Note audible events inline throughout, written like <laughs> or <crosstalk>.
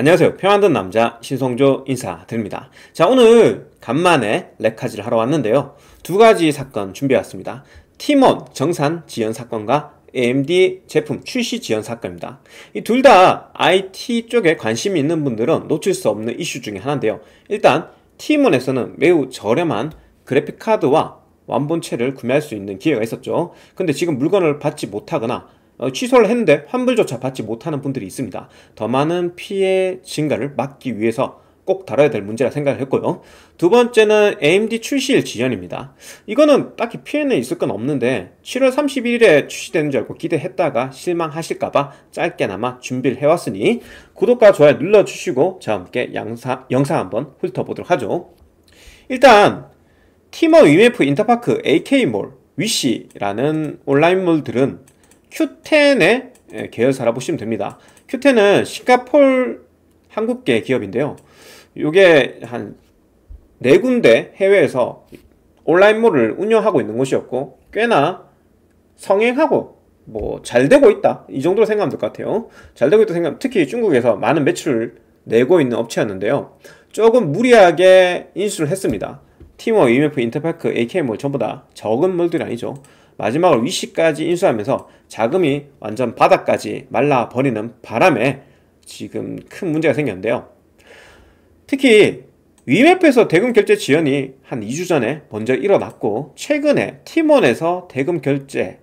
안녕하세요. 평안하 남자 신성조 인사드립니다. 자, 오늘 간만에 렉카지를 하러 왔는데요. 두 가지 사건 준비해왔습니다. 팀원 정산 지연 사건과 AMD 제품 출시 지연 사건입니다. 이 둘 다 IT 쪽에 관심이 있는 분들은 놓칠 수 없는 이슈 중에 하나인데요. 일단 팀원에서는 매우 저렴한 그래픽카드와 완본체를 구매할 수 있는 기회가 있었죠. 근데 지금 물건을 받지 못하거나 어, 취소를 했는데 환불조차 받지 못하는 분들이 있습니다. 더 많은 피해 증가를 막기 위해서 꼭 다뤄야 될 문제라 생각을 했고요. 두 번째는 AMD 출시일 지연입니다. 이거는 딱히 피해는 있을 건 없는데 7월 31일에 출시되는 줄 알고 기대했다가 실망하실까봐 짧게나마 준비를 해왔으니 구독과 좋아요 눌러주시고 저와 함께 영상, 영상 한번 훑어보도록 하죠. 일단 티머 UMF 인터파크 AK몰, 위시라는 온라인몰들은 큐텐의 예, 계열사알아 보시면 됩니다. 큐텐은 싱가폴 한국계 기업인데요. 이게 한 네 군데 해외에서 온라인몰을 운영하고 있는 곳이었고 꽤나 성행하고 뭐 잘 되고 있다 이 정도로 생각하면 될 것 같아요. 잘 되고 있다 생각 특히 중국에서 많은 매출을 내고 있는 업체였는데요. 조금 무리하게 인수를 했습니다. 티머, EMF, 인터파크, AK몰 전부 다 적은 몰들이 아니죠. 마지막으로 위시까지 인수하면서 자금이 완전 바닥까지 말라버리는 바람에 지금 큰 문제가 생겼는데요. 특히 위맵에서 대금 결제 지연이 한 2주 전에 먼저 일어났고 최근에 팀원에서 대금 결제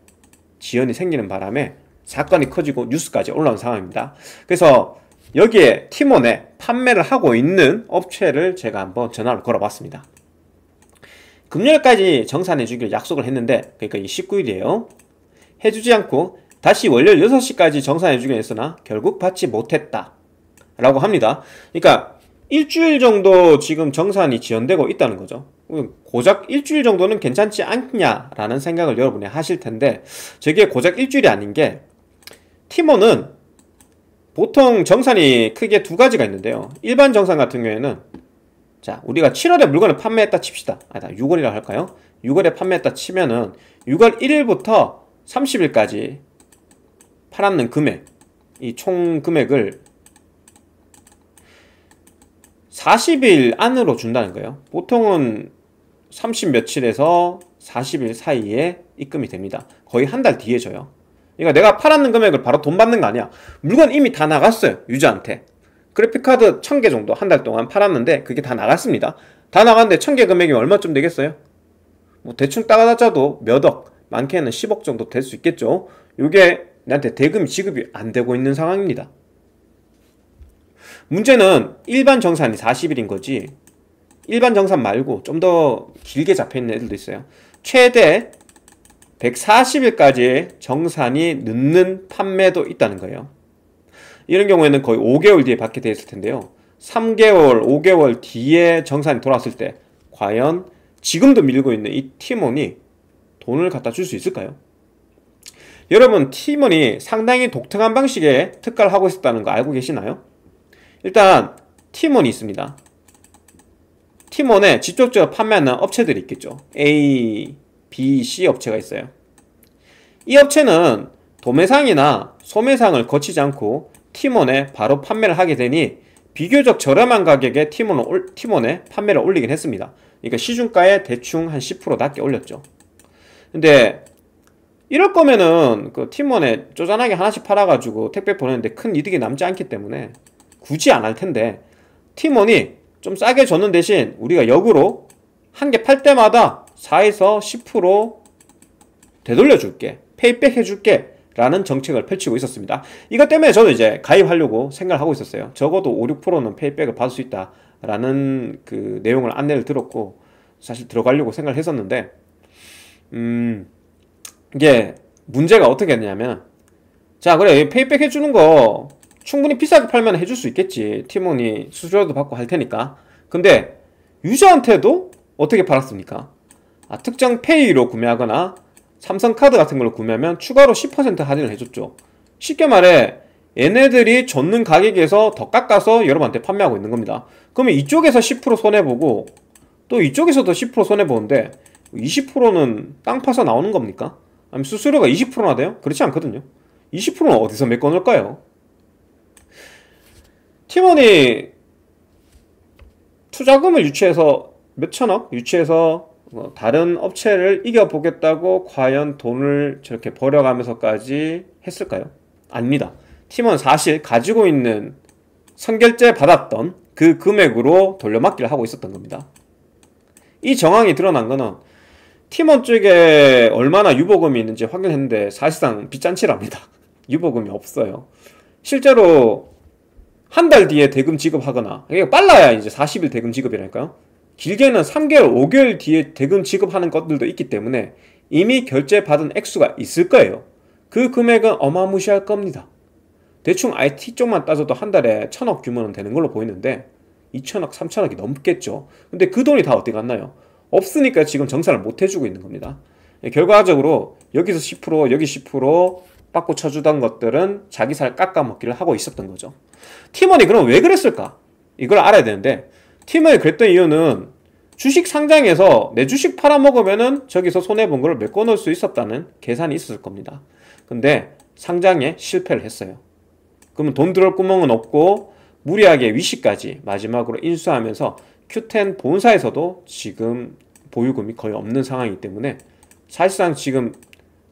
지연이 생기는 바람에 사건이 커지고 뉴스까지 올라온 상황입니다. 그래서 여기에 팀원에 판매를 하고 있는 업체를 제가 한번 전화를 걸어봤습니다. 금요일까지 정산해 주기로 약속을 했는데 그러니까 이 19일이에요 해주지 않고 다시 월요일 6시까지 정산해 주기로 했으나 결국 받지 못했다 라고 합니다 그러니까 일주일 정도 지금 정산이 지연되고 있다는 거죠 고작 일주일 정도는 괜찮지 않냐라는 생각을 여러분이 하실 텐데 저게 고작 일주일이 아닌 게 팀원은 보통 정산이 크게 두 가지가 있는데요 일반 정산 같은 경우에는 자, 우리가 7월에 물건을 판매했다 칩시다. 아니다, 6월이라 할까요? 6월에 판매했다 치면은 6월 1일부터 30일까지 팔았는 금액, 이 총 금액을 40일 안으로 준다는 거예요. 보통은 30 며칠에서 40일 사이에 입금이 됩니다. 거의 한 달 뒤에 줘요. 그러니까 내가 팔았는 금액을 바로 돈 받는 거 아니야. 물건 이미 다 나갔어요. 유저한테. 그래픽카드 1000개 정도 한 달 동안 팔았는데 그게 다 나갔습니다. 다 나갔는데 1000개 금액이 얼마쯤 되겠어요? 뭐 대충 따가다짜도 몇억, 많게는 10억 정도 될 수 있겠죠. 이게 나한테 대금 지급이 안 되고 있는 상황입니다. 문제는 일반 정산이 40일인 거지 일반 정산 말고 좀 더 길게 잡혀있는 애들도 있어요. 최대 140일까지 정산이 늦는 판매도 있다는 거예요. 이런 경우에는 거의 5개월 뒤에 받게 되어 있을 텐데요. 3개월, 5개월 뒤에 정산이 돌아왔을 때 과연 지금도 밀고 있는 이 팀원이 돈을 갖다 줄 수 있을까요? 여러분 팀원이 상당히 독특한 방식의 특가를 하고 있었다는 거 알고 계시나요? 일단 팀원이 있습니다. 팀원에 직접적으로 판매하는 업체들이 있겠죠. A, B, C 업체가 있어요. 이 업체는 도매상이나 소매상을 거치지 않고 티몬에 바로 판매를 하게 되니 비교적 저렴한 가격에 티몬, 티몬에 판매를 올리긴 했습니다. 그러니까 시중가에 대충 한 10% 낮게 올렸죠. 근데 이럴 거면은 그 팀원에 쪼잔하게 하나씩 팔아가지고 택배 보내는데 큰 이득이 남지 않기 때문에 굳이 안 할 텐데 팀원이 좀 싸게 줬는 대신 우리가 역으로 한 개 팔 때마다 4에서 10% 되돌려 줄게 페이백 해줄게 라는 정책을 펼치고 있었습니다. 이것 때문에 저도 이제 가입하려고 생각을 하고 있었어요. 적어도 5, 6%는 페이백을 받을 수 있다라는 그 내용을 안내를 들었고 사실 들어가려고 생각을 했었는데 음 이게 문제가 어떻게 했냐면 자 그래 페이백 해주는 거 충분히 비싸게 팔면 해줄 수 있겠지 팀원이 수수료도 받고 할 테니까 근데 유저한테도 어떻게 팔았습니까? 아, 특정 페이로 구매하거나 삼성카드 같은 걸로 구매하면 추가로 10% 할인을 해줬죠. 쉽게 말해 얘네들이 줬는 가격에서 더 깎아서 여러분한테 판매하고 있는 겁니다. 그러면 이쪽에서 10% 손해보고 또 이쪽에서도 10% 손해보는데 20%는 땅 파서 나오는 겁니까? 아니 수수료가 20%나 돼요? 그렇지 않거든요. 20%는 어디서 메꿔놓을까요? 팀원이 투자금을 유치해서 몇천억 유치해서 뭐 다른 업체를 이겨보겠다고 과연 돈을 저렇게 버려가면서까지 했을까요? 아닙니다. 팀원 사실 가지고 있는 선결제 받았던 그 금액으로 돌려막기를 하고 있었던 겁니다. 이 정황이 드러난 거는 팀원 쪽에 얼마나 유보금이 있는지 확인했는데 사실상 빚잔치랍니다. <laughs> 유보금이 없어요. 실제로 한 달 뒤에 대금 지급하거나 이게 빨라야 이제 40일 대금 지급이라니까요. 길게는 3개월, 5개월 뒤에 대금 지급하는 것들도 있기 때문에 이미 결제받은 액수가 있을 거예요. 그 금액은 어마무시할 겁니다. 대충 IT 쪽만 따져도 한 달에 천억 규모는 되는 걸로 보이는데 2천억, 3천억이 넘겠죠. 근데 그 돈이 다 어디 갔나요? 없으니까 지금 정산을 못 해주고 있는 겁니다. 예, 결과적으로 여기서 10% 여기 10% 빠꾸 쳐주던 것들은 자기 살 깎아먹기를 하고 있었던 거죠. 팀원이 그럼 왜 그랬을까? 이걸 알아야 되는데 팀을 그랬던 이유는 주식 상장에서 내 주식 팔아먹으면은 저기서 손해본 걸 메꿔놓을 수 있었다는 계산이 있었을 겁니다. 근데 상장에 실패를 했어요. 그러면 돈 들어올 구멍은 없고 무리하게 위시까지 마지막으로 인수하면서 큐텐 본사에서도 지금 보유금이 거의 없는 상황이기 때문에 사실상 지금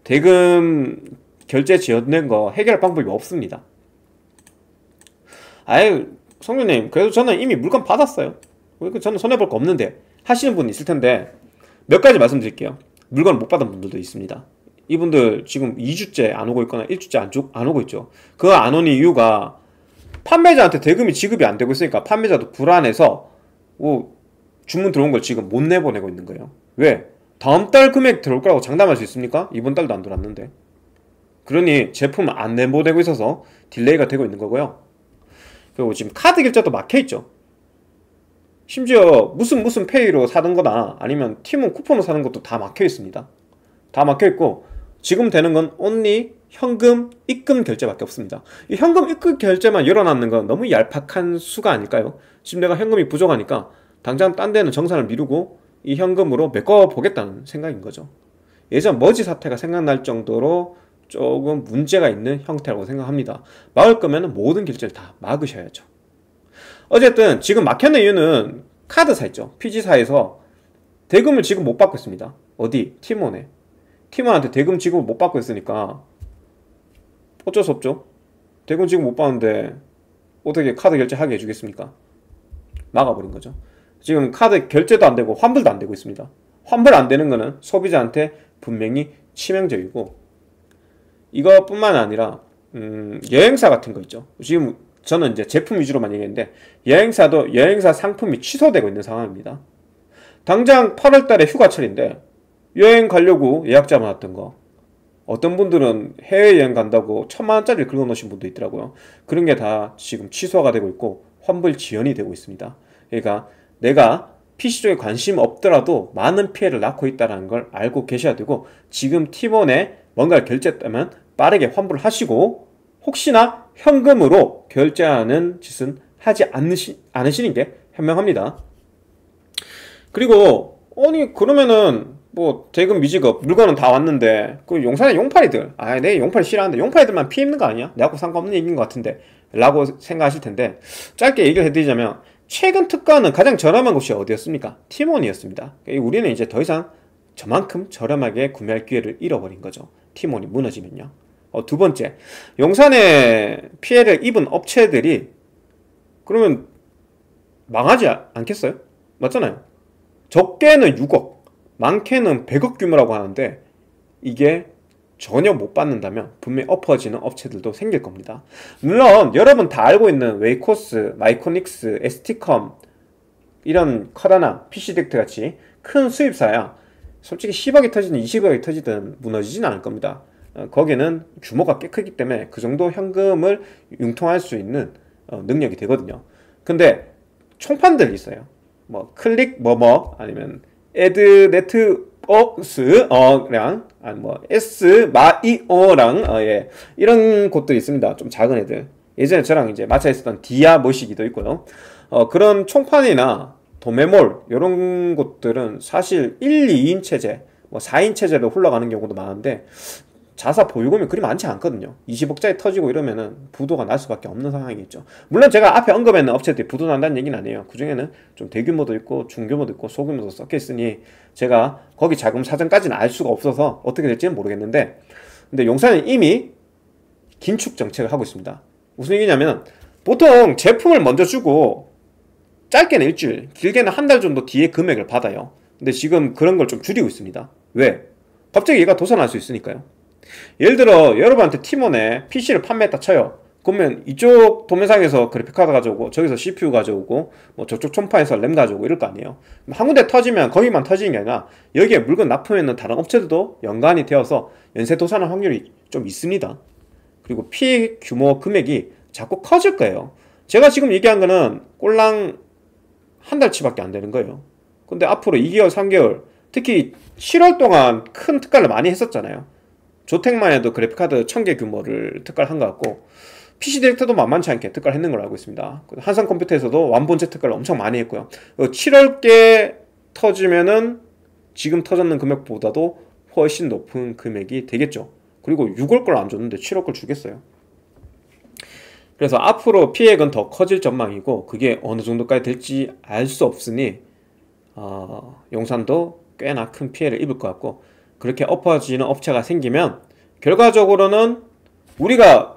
대금 결제 지연된 거 해결 방법이 없습니다. 아예 성균님 그래도 저는 이미 물건 받았어요 그러니까 저는 손해볼 거 없는데 하시는 분 있을 텐데 몇 가지 말씀드릴게요 물건을 못 받은 분들도 있습니다 이분들 지금 2주째 안 오고 있거나 1주째 안, 주, 안 오고 있죠 그 안 오는 이유가 판매자한테 대금이 지급이 안 되고 있으니까 판매자도 불안해서 뭐 주문 들어온 걸 지금 못 내보내고 있는 거예요 왜? 다음 달 금액 들어올 거라고 장담할 수 있습니까? 이번 달도 안 들어왔는데 그러니 제품 안 내보내고 있어서 딜레이가 되고 있는 거고요 그리고 지금 카드 결제도 막혀있죠 심지어 무슨 무슨 페이로 사는 거나 아니면 팀원 쿠폰으로 사는 것도 다 막혀 있습니다 다 막혀 있고 지금 되는 건 o n 현금 입금 결제밖에 없습니다 이 현금 입금 결제만 열어놨는 건 너무 얄팍한 수가 아닐까요? 지금 내가 현금이 부족하니까 당장 딴 데는 정산을 미루고 이 현금으로 메꿔보겠다는 생각인 거죠 예전 머지 사태가 생각날 정도로 조금 문제가 있는 형태라고 생각합니다. 막을 거면 모든 결제를다 막으셔야죠. 어쨌든 지금 막혔는 이유는 카드사 있죠. PG사에서 대금을 지금 못 받고 있습니다. 어디? 팀원에. 팀원한테 대금 지급을 못 받고 있으니까 어쩔 수 없죠. 대금 지급 못 받는데 어떻게 카드 결제하게 해주겠습니까? 막아버린 거죠. 지금 카드 결제도 안 되고 환불도 안 되고 있습니다. 환불 안 되는 거는 소비자한테 분명히 치명적이고 이것뿐만 아니라 음, 여행사 같은 거 있죠. 지금 저는 이제 제품 위주로만 얘기했는데 여행사도 여행사 상품이 취소되고 있는 상황입니다. 당장 8월 달에 휴가철인데 여행 가려고 예약 잡아놨던 거 어떤 분들은 해외여행 간다고 천만 원짜리를 긁어놓으신 분도 있더라고요. 그런 게 다 지금 취소가 되고 있고 환불 지연이 되고 있습니다. 그러니까 내가 PC 쪽에 관심 없더라도 많은 피해를 낳고 있다는 걸 알고 계셔야 되고 지금 팀원에 뭔가를 결제했다면 빠르게 환불을 하시고 혹시나 현금으로 결제하는 짓은 하지 않으시, 않으시는 게 현명합니다. 그리고 아니 그러면은 뭐 대금 미지급 물건은 다 왔는데 그 용산의 용팔이들 아내 용팔이 싫어하는데 용팔이들만 피해 입는 거 아니야? 내하고 상관없는 얘기인 것 같은데 라고 생각하실 텐데 짧게 얘기를 해드리자면 최근 특가는 가장 저렴한 곳이 어디였습니까? 티몬이었습니다. 우리는 이제 더 이상 저만큼 저렴하게 구매할 기회를 잃어버린 거죠. 티몬이 무너지면요. 어, 두 번째, 용산에 피해를 입은 업체들이 그러면 망하지 않겠어요? 맞잖아요. 적게는 6억, 많게는 100억 규모라고 하는데 이게 전혀 못 받는다면 분명히 엎어지는 업체들도 생길 겁니다. 물론 여러분 다 알고 있는 웨이코스, 마이코닉스, 에스티컴 이런 커다나 p c 덱트 같이 큰 수입사야 솔직히 10억이 터지든 20억이 터지든 무너지진 않을 겁니다. 어, 거기는 규모가 꽤 크기 때문에 그 정도 현금을 융통할 수 있는 어, 능력이 되거든요. 근데 총판들 있어요. 뭐 클릭 뭐뭐 아니면 에드 네트 어스 어랑 아니 뭐 S 마이어랑 어, 예 이런 곳들이 있습니다. 좀 작은 애들. 예전에 저랑 이제 마차 있었던 디아 모시기도 있고요. 어, 그런 총판이나 도매몰 이런 곳들은 사실 1, 2인 체제, 뭐 4인 체제로 흘러가는 경우도 많은데 자사 보유금이 그리 많지 않거든요. 20억짜리 터지고 이러면은 부도가 날 수밖에 없는 상황이겠죠. 물론 제가 앞에 언급했는 업체들이 부도 난다는 얘기는 아니에요. 그중에는 좀 대규모도 있고 중규모도 있고 소규모도 섞여 있으니 제가 거기 자금 사정까지는 알 수가 없어서 어떻게 될지는 모르겠는데 근데 용산은 이미 긴축 정책을 하고 있습니다. 무슨 얘기냐면 보통 제품을 먼저 주고 짧게는 일주일, 길게는 한 달 정도 뒤에 금액을 받아요. 근데 지금 그런 걸 좀 줄이고 있습니다. 왜? 갑자기 얘가 도산할 수 있으니까요. 예를 들어 여러분한테 팀원에 PC를 판매했다 쳐요. 그러면 이쪽 도매상에서 그래픽카드 가져오고 저기서 CPU 가져오고 뭐 저쪽 촌파에서 램 가져오고 이럴 거 아니에요 한 군데 터지면 거기만 터지는 게 아니라 여기에 물건 납품했는 다른 업체들도 연관이 되어서 연쇄 도산할 확률이 좀 있습니다 그리고 피 규모 금액이 자꾸 커질 거예요 제가 지금 얘기한 거는 꼴랑 한 달치밖에 안 되는 거예요 근데 앞으로 2개월 3개월 특히 7월 동안 큰 특가를 많이 했었잖아요 조텍만 해도 그래픽카드 1000개 규모를 특가를 한 것 같고 PC 디렉터도 만만치 않게 특가를 했는 걸로 알고 있습니다. 그 한산 컴퓨터에서도 완본체 특가를 엄청 많이 했고요. 7월께 어, 터지면은 지금 터졌는 금액보다도 훨씬 높은 금액이 되겠죠. 그리고 6월 걸 안 줬는데 7월 걸 주겠어요. 그래서 앞으로 피해액은 더 커질 전망이고 그게 어느 정도까지 될지 알 수 없으니 어, 용산도 꽤나 큰 피해를 입을 것 같고 그렇게 엎어지는 업체가 생기면 결과적으로는 우리가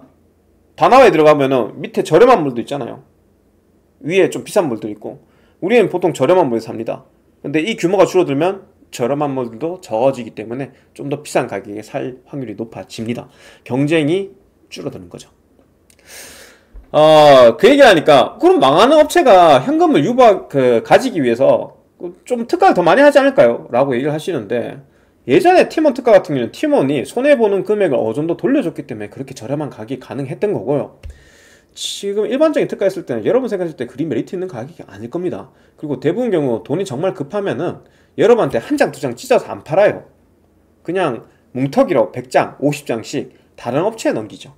다나와에 들어가면은 밑에 저렴한 물도 있잖아요. 위에 좀 비싼 물도 있고 우리는 보통 저렴한 물에 삽니다. 근데 이 규모가 줄어들면 저렴한 물도 적어지기 때문에 좀 더 비싼 가격에 살 확률이 높아집니다. 경쟁이 줄어드는 거죠. 어, 그얘기 하니까 그럼 망하는 업체가 현금을 유보 그 가지기 위해서 좀 특가를 더 많이 하지 않을까요? 라고 얘기를 하시는데 예전에 팀원 특가 같은 경우는 팀원이 손해보는 금액을 어느 정도 돌려줬기 때문에 그렇게 저렴한 가격이 가능했던 거고요. 지금 일반적인 특가 했을 때는 여러분 생각했을 때 그리 메리트 있는 가격이 아닐 겁니다. 그리고 대부분 경우 돈이 정말 급하면은 여러분한테 한 장, 두 장 찢어서 안 팔아요. 그냥 뭉터기로 100장, 50장씩 다른 업체에 넘기죠.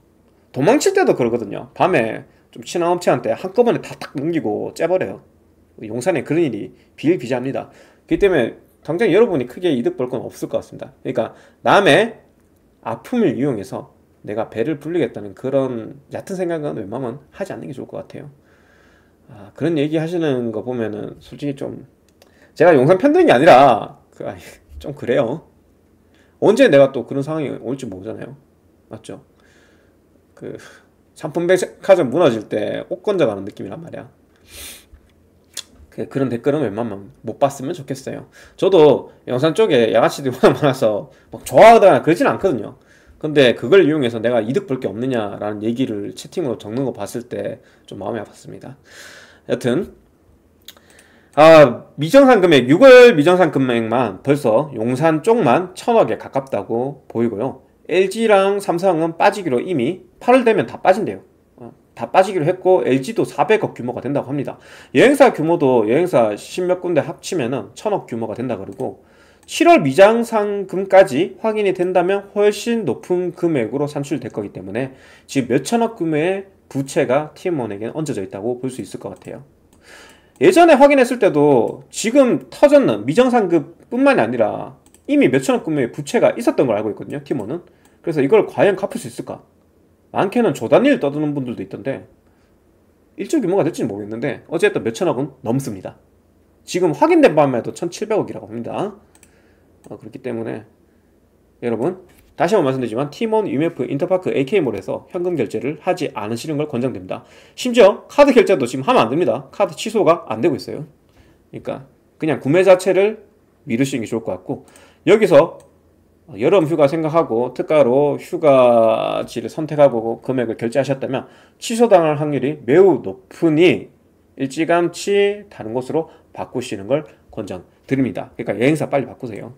도망칠 때도 그러거든요. 밤에 좀 친한 업체한테 한꺼번에 다 딱 넘기고 째버려요. 용산에 그런 일이 비일비재합니다. 그렇기 때문에 당장 여러분이 크게 이득 볼 건 없을 것 같습니다. 그러니까 남의 아픔을 이용해서 내가 배를 불리겠다는 그런 얕은 생각은 웬만하면 하지 않는 게 좋을 것 같아요. 아, 그런 얘기 하시는 거 보면은 솔직히 좀 제가 영상 편드는 게 아니라 그, 아니, <laughs> 좀 그래요. 언제 내가 또 그런 상황이 올지 모르잖아요. 맞죠? 그 상품 백화점 무너질 때 옷 건져가는 느낌이란 말이야. 그, 그런 댓글은 웬만하면 못 봤으면 좋겠어요. 저도 영상 쪽에 양아치들이 <laughs> 워낙 많아서 막 좋아하거나 그러진 않거든요. 근데 그걸 이용해서 내가 이득 볼 게 없느냐라는 얘기를 채팅으로 적는 거 봤을 때 좀 마음이 아팠습니다. 여튼 아, 미정산 금액, 6월 미정산 금액만 벌써 용산 쪽만 천억에 가깝다고 보이고요. LG랑 삼성은 빠지기로 이미 8월 되면 다 빠진대요. 다 빠지기로 했고 LG도 400억 규모가 된다고 합니다. 여행사 규모도 여행사 십몇 군데 합치면은 천억 규모가 된다 그러고 7월 미장상금까지 확인이 된다면 훨씬 높은 금액으로 산출될 거기 때문에 지금 몇천억 금의 부채가 팀원에게는 얹어져 있다고 볼 수 있을 것 같아요. 예전에 확인했을 때도 지금 터졌는 미정상급뿐만이 아니라 이미 몇천억 금의 부채가 있었던 걸 알고 있거든요, 팀원은. 그래서 이걸 과연 갚을 수 있을까? 많게는 조단일 떠드는 분들도 있던데 일정 규모가 될지 는 모르겠는데 어쨌든 몇천억은 넘습니다. 지금 확인된 바만 해도 1700억이라고 합니다. 어, 그렇기 때문에 여러분 다시 한번 말씀드리지만 팀원 유메프 인터파크 AK몰에서 현금 결제를 하지 않으시는 걸 권장됩니다. 심지어 카드 결제도 지금 하면 안 됩니다. 카드 취소가 안 되고 있어요. 그러니까 그냥 구매 자체를 미루시는 게 좋을 것 같고 여기서 여름 휴가 생각하고 특가로 휴가지를 선택하고 금액을 결제하셨다면 취소당할 확률이 매우 높으니 일찌감치 다른 곳으로 바꾸시는 걸 권장드립니다. 그러니까 여행사 빨리 바꾸세요.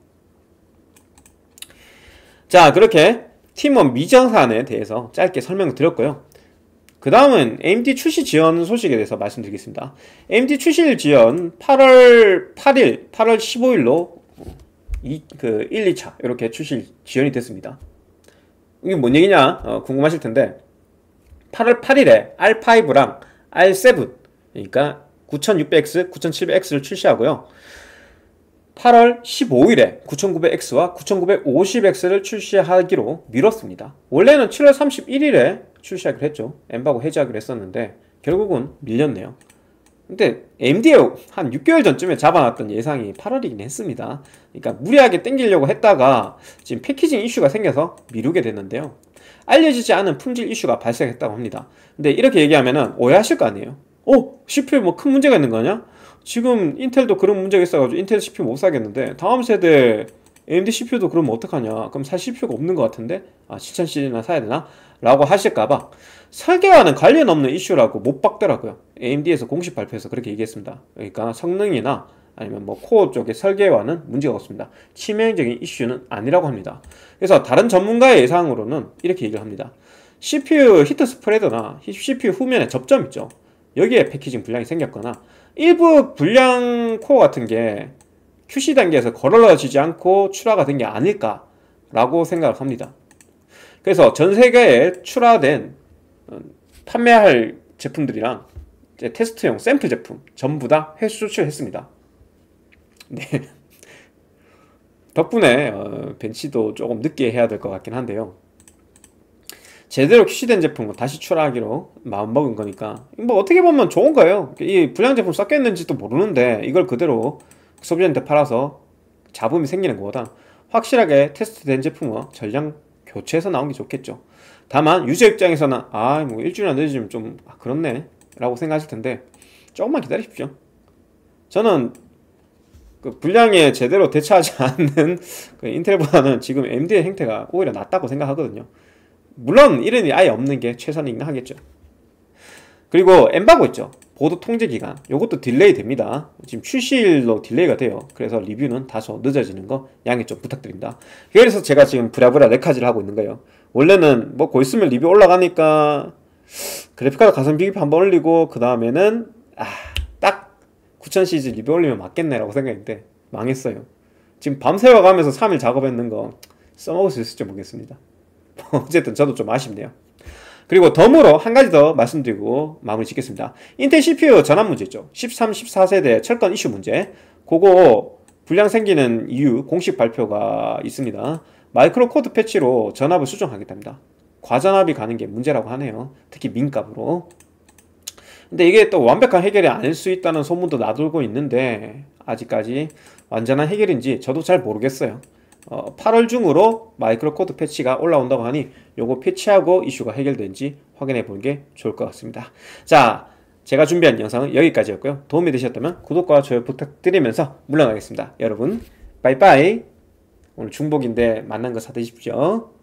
자 그렇게 팀원 미정산에 대해서 짧게 설명을 드렸고요. 그 다음은 AMD 출시 지연 소식에 대해서 말씀드리겠습니다. AMD 출시 지연 8월 8일, 8월 15일로 이, 그 1, 2차 이렇게 출시 지연이 됐습니다. 이게 뭔 얘기냐 어, 궁금하실 텐데 8월 8일에 R5랑 R7 그러니까 9600X, 9700X를 출시하고요. 8월 15일에 9900X와 9950X를 출시하기로 미뤘습니다. 원래는 7월 31일에 출시하기로 했죠. 엠바고 해제하기로 했었는데 결국은 밀렸네요. 근데 m d o 한 6개월 전쯤에 잡아놨던 예상이 8월이긴 했습니다. 그러니까 무리하게 땡기려고 했다가 지금 패키징 이슈가 생겨서 미루게 됐는데요. 알려지지 않은 품질 이슈가 발생했다고 합니다. 근데 이렇게 얘기하면은 오해하실 거 아니에요? 어? CPU 뭐 큰 문제가 있는 거 아니야? 지금 인텔도 그런 문제가 있어가지고 인텔 CPU 못 사겠는데 다음 세대 AMD CPU도 그러면 어떡하냐 그럼 살 CPU가 없는 것 같은데 아7000 시리즈나 사야 되나? 라고 하실까봐 설계와는 관련 없는 이슈라고 못 박더라고요 AMD에서 공식 발표해서 그렇게 얘기했습니다 그러니까 성능이나 아니면 뭐 코어 쪽의 설계와는 문제가 없습니다 치명적인 이슈는 아니라고 합니다 그래서 다른 전문가의 예상으로는 이렇게 얘기를 합니다 CPU 히트 스프레더나 CPU 후면에 접점 있죠 여기에 패키징 불량이 생겼거나 일부 불량 코어 같은 게 QC 단계에서 걸러지지 않고 출하가 된 게 아닐까라고 생각을 합니다. 그래서 전 세계에 출하된 어, 판매할 제품들이랑 테스트용 샘플 제품 전부 다 수출했습니다. 네. <laughs> 덕분에 어, 벤치도 조금 늦게 해야 될 것 같긴 한데요. 제대로 QC된 제품은 다시 출하하기로 마음먹은 거니까 뭐 어떻게 보면 좋은 거예요. 이 불량 제품 섞였는지도 모르는데 이걸 그대로 소비자한테 팔아서 잡음이 생기는 것보다 확실하게 테스트된 제품과 전량 교체해서 나온 게 좋겠죠. 다만 유저 입장에서는 아뭐 일주일 안 되지면 좀 아, 그렇네 라고 생각하실 텐데 조금만 기다리십시오. 저는 그 분량에 제대로 대처하지 <laughs> 않는 그 인텔보다는 지금 MD의 행태가 오히려 낫다고 생각하거든요. 물론 이런 일이 아예 없는 게 최선이긴 하겠죠. 그리고 엠바고 있죠. 보도 통제 기간 요것도 딜레이 됩니다 지금 출시일로 딜레이가 돼요 그래서 리뷰는 다소 늦어지는 거 양해 좀 부탁드립니다 그래서 제가 지금 브라브라 레카지를 하고 있는 거예요 원래는 뭐 고 있으면 리뷰 올라가니까 그래픽카드 가성비 한번 올리고 그 다음에는 아, 딱9000 시리즈 리뷰 올리면 맞겠네 라고 생각했는데 망했어요 지금 밤새워 가면서 3일 작업했는 거 써먹을 수 있을지 모르겠습니다 <laughs> 어쨌든 저도 좀 아쉽네요 그리고 덤으로 한 가지 더 말씀드리고 마무리 짓겠습니다. 인텔 CPU 전압 문제 있죠. 13, 14세대 철권 이슈 문제. 그거 불량 생기는 이유 공식 발표가 있습니다. 마이크로 코드 패치로 전압을 수정하겠답니다. 과전압이 가는 게 문제라고 하네요. 특히 민값으로. 근데 이게 또 완벽한 해결이 아닐 수 있다는 소문도 나돌고 있는데 아직까지 완전한 해결인지 저도 잘 모르겠어요. 어, 8월 중으로 마이크로 코드 패치가 올라온다고 하니 요거 패치하고 이슈가 해결된지 확인해 보는 게 좋을 것 같습니다. 자, 제가 준비한 영상은 여기까지였고요. 도움이 되셨다면 구독과 좋아요 부탁드리면서 물러나겠습니다. 여러분, 빠이빠이. 오늘 중복인데 만난 거 사드십시오.